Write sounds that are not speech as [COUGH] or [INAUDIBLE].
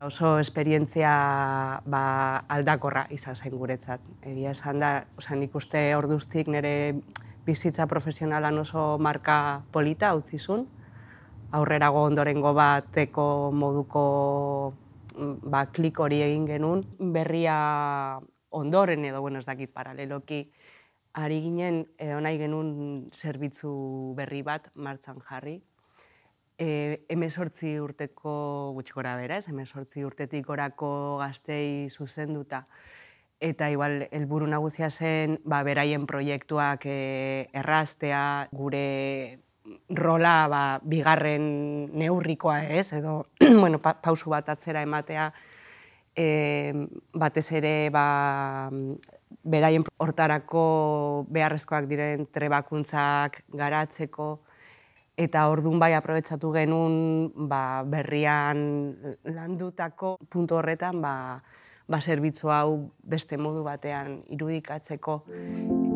Oso esperientzia ba, aldakorra izan zen guretzat. Egia esan da, nik uste orduztik nire bizitza profesionalan oso marka polita hau zizun. Aurrerago ondorengo bateko moduko mm, ba, klik hori egin genuen. Berria ondoren edo, bueno, ez dakit paraleloki, ari ginen, edo onai genuen zerbitzu berri bat martxan jarri, E, sortzi urteko gutxikora bera, hemen sortzi urtetik orako gaztei zuzen Eta igual, helburu nagusia zen, ba, beraien proiektuak e, erraztea, gure rola ba, bigarren neurrikoa ez, edo [CLEARS THROAT] pausu bat atzera ematea, e, batez ere ba, beraien hortarako beharrezkoak diren trebakuntzak garatzeko, eta ordun bai aprobetsatu genun ba, berrian landutako puntu horretan ba, ba zerbitzu hau beste modu batean irudikatzeko. Mm.